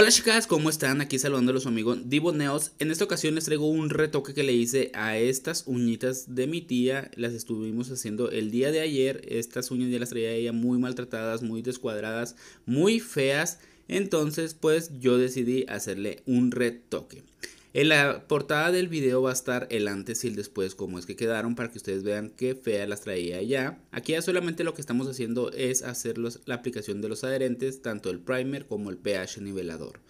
Hola chicas, ¿cómo están? Aquí saludando a los amigo Divo Neos. En esta ocasión les traigo un retoque que le hice a estas uñitas de mi tía. Las estuvimos haciendo el día de ayer. Estas uñas ya las traía ella muy maltratadas, muy descuadradas, muy feas. Entonces pues yo decidí hacerle un retoque. En la portada del video va a estar el antes y el después, como es que quedaron, para que ustedes vean qué fea las traía ya. Aquí ya solamente lo que estamos haciendo es hacer la aplicación de los adherentes, tanto el primer como el pH nivelador.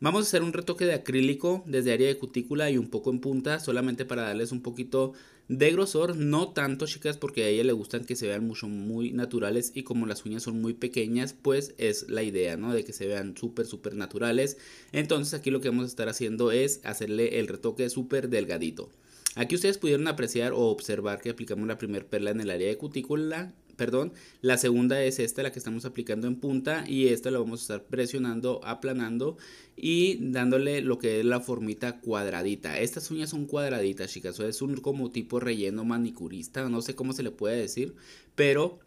Vamos a hacer un retoque de acrílico desde área de cutícula y un poco en punta, solamente para darles un poquito de grosor, no tanto chicas porque a ella le gustan que se vean mucho muy naturales y como las uñas son muy pequeñas pues es la idea no de que se vean súper súper naturales entonces aquí lo que vamos a estar haciendo es hacerle el retoque súper delgadito aquí ustedes pudieron apreciar o observar que aplicamos la primer perla en el área de cutícula perdón, la segunda es esta, la que estamos aplicando en punta y esta la vamos a estar presionando, aplanando y dándole lo que es la formita cuadradita. Estas uñas son cuadraditas, chicas, o es un como tipo relleno manicurista, no sé cómo se le puede decir, pero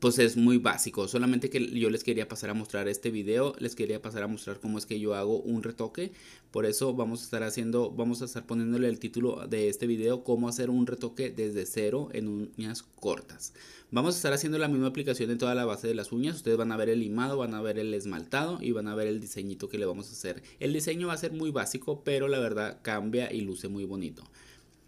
pues es muy básico. Solamente que yo les quería pasar a mostrar este video, les quería pasar a mostrar cómo es que yo hago un retoque. Por eso vamos a estar haciendo, vamos a estar poniéndole el título de este video, cómo hacer un retoque desde cero en uñas cortas. Vamos a estar haciendo la misma aplicación en toda la base de las uñas. Ustedes van a ver el limado, van a ver el esmaltado y van a ver el diseñito que le vamos a hacer. El diseño va a ser muy básico, pero la verdad cambia y luce muy bonito.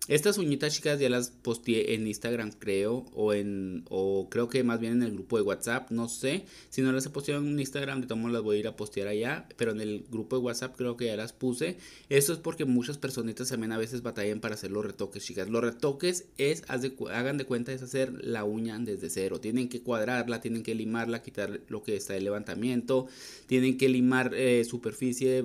Estas uñitas chicas ya las posteé en Instagram, creo, o en o creo que más bien en el grupo de WhatsApp, no sé. Si no las he posteado en Instagram, de todos las voy a ir a postear allá, pero en el grupo de WhatsApp creo que ya las puse. Eso es porque muchas personitas también a veces batallan para hacer los retoques, chicas. Los retoques es hagan de cuenta es hacer la uña desde cero. Tienen que cuadrarla, tienen que limarla, quitar lo que está de levantamiento, tienen que limar eh, superficie,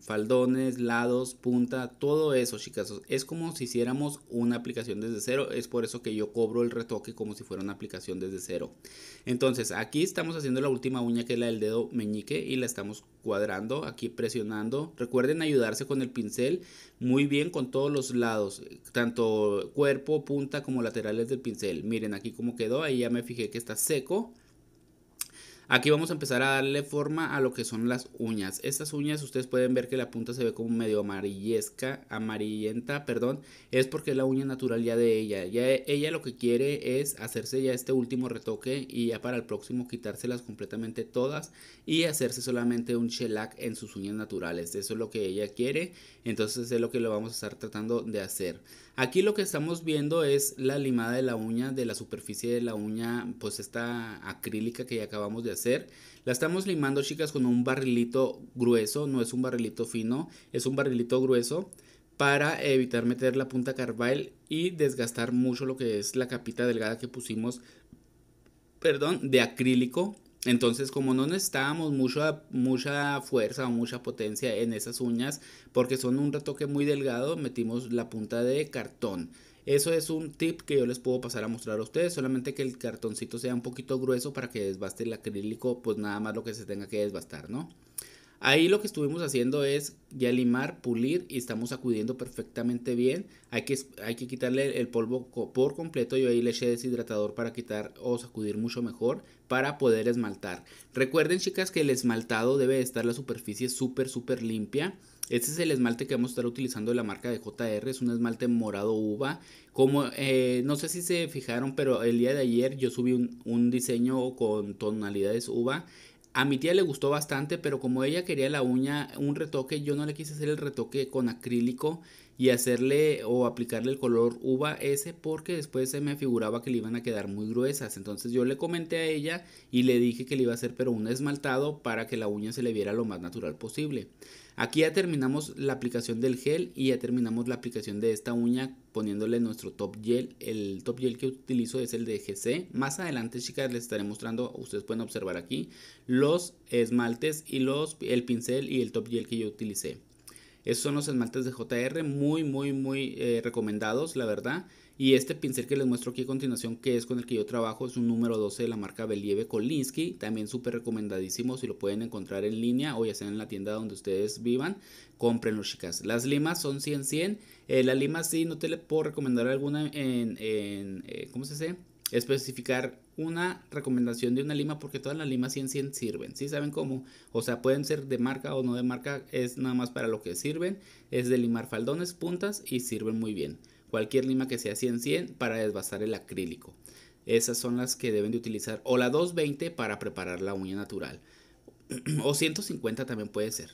faldones, lados, punta, todo eso, chicas. Es como si hiciéramos una aplicación desde cero. Es por eso que yo cobro el retoque como si fuera una aplicación desde cero. Entonces aquí estamos haciendo la última uña que es la del dedo meñique y la estamos cuadrando, aquí presionando. Recuerden ayudarse con el pincel muy bien con todos los lados, tanto cuerpo, punta como laterales del pincel. Miren aquí cómo quedó, ahí ya me fijé que está seco. Aquí vamos a empezar a darle forma a lo que son las uñas. Estas uñas ustedes pueden ver que la punta se ve como medio amarillesca, amarillenta, perdón. Es porque es la uña natural ya de ella. ella lo que quiere es hacerse ya este último retoque y ya para el próximo quitárselas completamente todas y hacerse solamente un shellac en sus uñas naturales. Eso es lo que ella quiere. Entonces es lo que lo vamos a estar tratando de hacer. Aquí lo que estamos viendo es la limada de la uña, de la superficie de la uña, pues esta acrílica que ya acabamos de hacer la estamos limando, chicas, con un barrilito grueso, no es un barrilito fino, es un barrilito grueso para evitar meter la punta carbal y desgastar mucho lo que es la capita delgada que pusimos, perdón, de acrílico. Entonces, como no necesitábamos mucha, mucha fuerza o mucha potencia en esas uñas, porque son un retoque muy delgado, metimos la punta de cartón. Eso es un tip que yo les puedo pasar a mostrar a ustedes, solamente que el cartoncito sea un poquito grueso para que desbaste el acrílico, pues nada más lo que se tenga que desbastar, ¿no? Ahí lo que estuvimos haciendo es ya limar, pulir y estamos sacudiendo perfectamente bien. Hay que, hay que quitarle el polvo por completo. Yo ahí le eché deshidratador para quitar o sacudir mucho mejor para poder esmaltar. Recuerden chicas que el esmaltado debe estar la superficie súper súper limpia. Este es el esmalte que vamos a estar utilizando de la marca de JR, es un esmalte morado uva. Como eh, no sé si se fijaron, pero el día de ayer yo subí un diseño con tonalidades uva a mi tía le gustó bastante, pero como ella quería la uña, un retoque, yo no le quise hacer el retoque con acrílico y hacerle o aplicarle el color uva ese porque después se me figuraba que le iban a quedar muy gruesas. Entonces yo le comenté a ella y le dije que le iba a hacer pero un esmaltado para que la uña se le viera lo más natural posible. Aquí ya terminamos la aplicación del gel y ya terminamos la aplicación de esta uña poniéndole nuestro top gel. El top gel que utilizo es el de GC. Más adelante, chicas, les estaré mostrando, ustedes pueden observar aquí, los esmaltes y los, el pincel y el top gel que yo utilicé. Esos son los esmaltes de JR, muy, muy, muy eh, recomendados, la verdad. Y este pincel que les muestro aquí a continuación, que es con el que yo trabajo, es un número 12 de la marca Believe Kolinsky. También súper recomendadísimo si lo pueden encontrar en línea o ya sea en la tienda donde ustedes vivan. Comprenlo, chicas. Las limas son 100-100. Eh, la lima sí, no te le puedo recomendar alguna en... Eh, ¿Cómo se dice? especificar una recomendación de una lima porque todas las limas 100 100 sirven, ¿sí saben cómo? O sea, pueden ser de marca o no de marca, es nada más para lo que sirven, es de limar faldones, puntas y sirven muy bien cualquier lima que sea 100-100 para desbastar el acrílico. Esas son las que deben de utilizar. O la 220 para preparar la uña natural. o 150 también puede ser.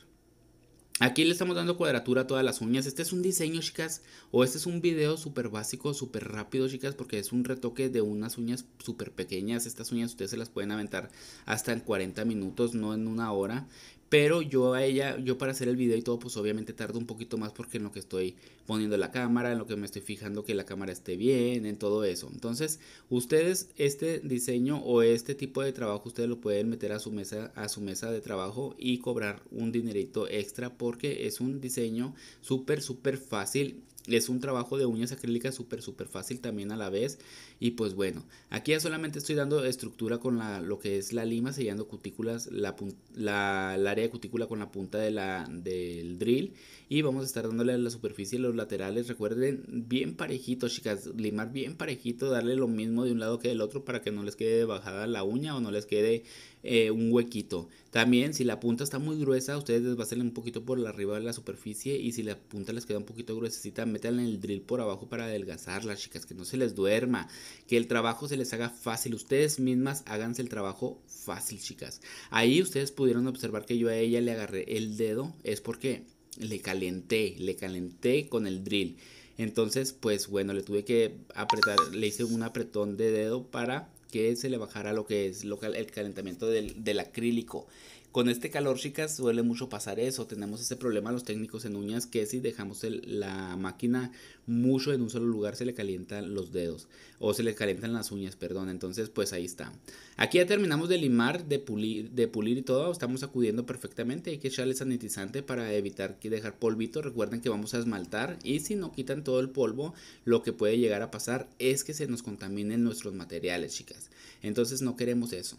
Aquí le estamos dando cuadratura a todas las uñas. Este es un diseño, chicas. O este es un video súper básico, súper rápido, chicas. Porque es un retoque de unas uñas súper pequeñas. Estas uñas ustedes se las pueden aventar hasta en 40 minutos, no en una hora. Pero yo a ella, yo para hacer el video y todo, pues obviamente tardo un poquito más porque en lo que estoy poniendo la cámara, en lo que me estoy fijando que la cámara esté bien, en todo eso. Entonces, ustedes este diseño o este tipo de trabajo, ustedes lo pueden meter a su mesa, a su mesa de trabajo y cobrar un dinerito extra porque es un diseño súper, súper fácil es un trabajo de uñas acrílicas súper, súper fácil también a la vez. Y pues bueno, aquí ya solamente estoy dando estructura con lo que es la lima, sellando cutículas, la, la, el área de cutícula con la punta de la, del drill. Y vamos a estar dándole la superficie, los laterales. Recuerden, bien parejito, chicas, limar bien parejito, darle lo mismo de un lado que del otro para que no les quede bajada la uña o no les quede eh, un huequito. También si la punta está muy gruesa, ustedes hacerle un poquito por arriba de la superficie y si la punta les queda un poquito gruesa métanla el drill por abajo para adelgazarla, chicas, que no se les duerma, que el trabajo se les haga fácil. Ustedes mismas háganse el trabajo fácil, chicas. Ahí ustedes pudieron observar que yo a ella le agarré el dedo, es porque le calenté, le calenté con el drill. Entonces, pues bueno, le tuve que apretar, le hice un apretón de dedo para que se le bajara lo que es lo, el calentamiento del, del acrílico con este calor, chicas, suele mucho pasar eso. Tenemos ese problema los técnicos en uñas que si dejamos la máquina mucho en un solo lugar se le calientan los dedos o se le calientan las uñas, perdón. Entonces, pues ahí está. Aquí ya terminamos de limar, de pulir, de pulir y todo. Estamos acudiendo perfectamente. Hay que echarle sanitizante para evitar que dejar polvito. Recuerden que vamos a esmaltar y si no quitan todo el polvo, lo que puede llegar a pasar es que se nos contaminen nuestros materiales, chicas. Entonces no queremos eso.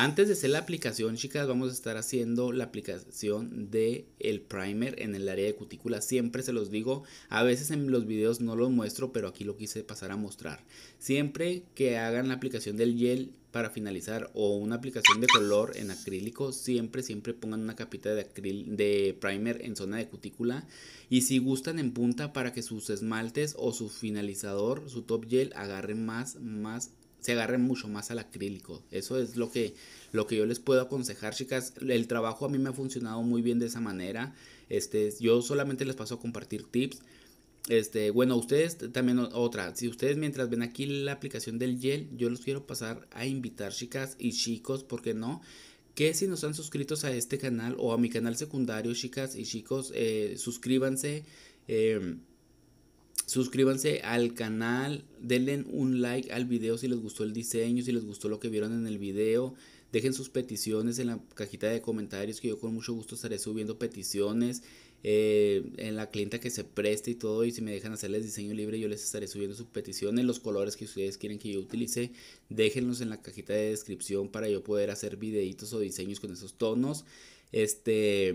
Antes de hacer la aplicación, chicas, vamos a estar haciendo la aplicación del primer en el área de cutícula. Siempre se los digo, a veces en los videos no los muestro, pero aquí lo quise pasar a mostrar. Siempre que hagan la aplicación del gel para finalizar o una aplicación de color en acrílico, siempre, siempre pongan una capita de, de primer en zona de cutícula. Y si gustan en punta para que sus esmaltes o su finalizador, su top gel, agarre más, más se agarren mucho más al acrílico. Eso es lo que, lo que yo les puedo aconsejar, chicas. El trabajo a mí me ha funcionado muy bien de esa manera. Este, yo solamente les paso a compartir tips. Este, bueno, ustedes también otra. Si ustedes mientras ven aquí la aplicación del gel, yo los quiero pasar a invitar chicas y chicos, porque no? Que si no están suscritos a este canal o a mi canal secundario, chicas y chicos, eh, suscríbanse. Em, Suscríbanse al canal, denle un like al video si les gustó el diseño, si les gustó lo que vieron en el video. Dejen sus peticiones en la cajita de comentarios que yo con mucho gusto estaré subiendo peticiones eh, en la clienta que se preste y todo. Y si me dejan hacerles diseño libre yo les estaré subiendo sus peticiones, los colores que ustedes quieren que yo utilice. Déjenlos en la cajita de descripción para yo poder hacer videitos o diseños con esos tonos. Este,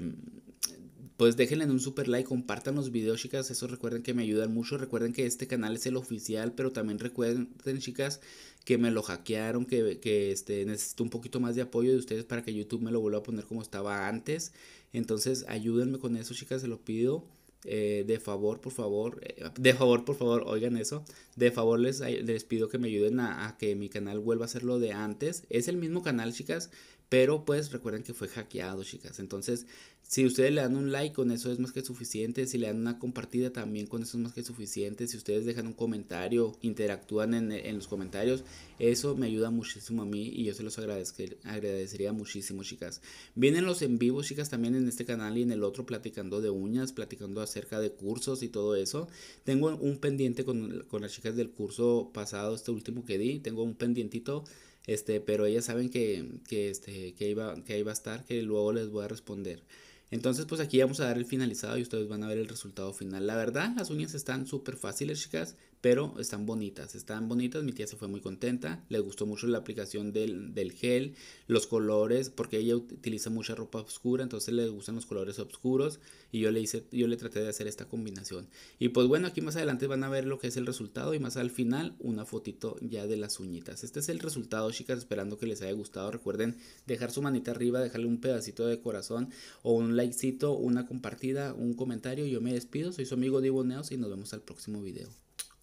pues déjenle un super like, compartan los videos, chicas. Eso recuerden que me ayudan mucho. Recuerden que este canal es el oficial, pero también recuerden, chicas, que me lo hackearon, que, que este, necesito un poquito más de apoyo de ustedes para que YouTube me lo vuelva a poner como estaba antes. Entonces, ayúdenme con eso, chicas, se lo pido. Eh, de favor, por favor, eh, de favor, por favor, oigan eso. De favor les, pido que me ayuden a, que mi canal vuelva a ser lo de antes. Es el mismo canal, chicas, pero pues recuerden que fue hackeado, chicas. Entonces si ustedes le dan un like, con eso es más que suficiente. Si le dan una compartida, también con eso es más que suficiente. Si ustedes dejan un comentario, interactúan en, los comentarios, eso me ayuda muchísimo a mí y yo se los agradecería muchísimo, chicas. Vienen los en vivo, chicas, también en este canal y en el otro, platicando de uñas, platicando acerca de cursos y todo eso. Tengo un pendiente con, las chicas del curso pasado, este último que di. Tengo un pendientito este, pero ellas saben que, que, este, que, iba, que iba a estar, que luego les voy a responder. Entonces pues aquí vamos a dar el finalizado y ustedes van a ver el resultado final. La verdad las uñas están súper fáciles chicas, pero están bonitas, están bonitas. Mi tía se fue muy contenta, le gustó mucho la aplicación del, gel, los colores, porque ella utiliza mucha ropa oscura, entonces le gustan los colores oscuros y yo le hice, yo le traté de hacer esta combinación. Y pues bueno, aquí más adelante van a ver lo que es el resultado y más al final una fotito ya de las uñitas. Este es el resultado chicas, esperando que les haya gustado. Recuerden dejar su manita arriba, dejarle un pedacito de corazón o un likecito, una compartida, un comentario. Yo me despido. Soy su amigo Divo Neos y nos vemos al próximo video.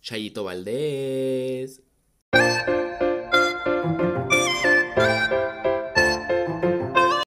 Chayito Valdés.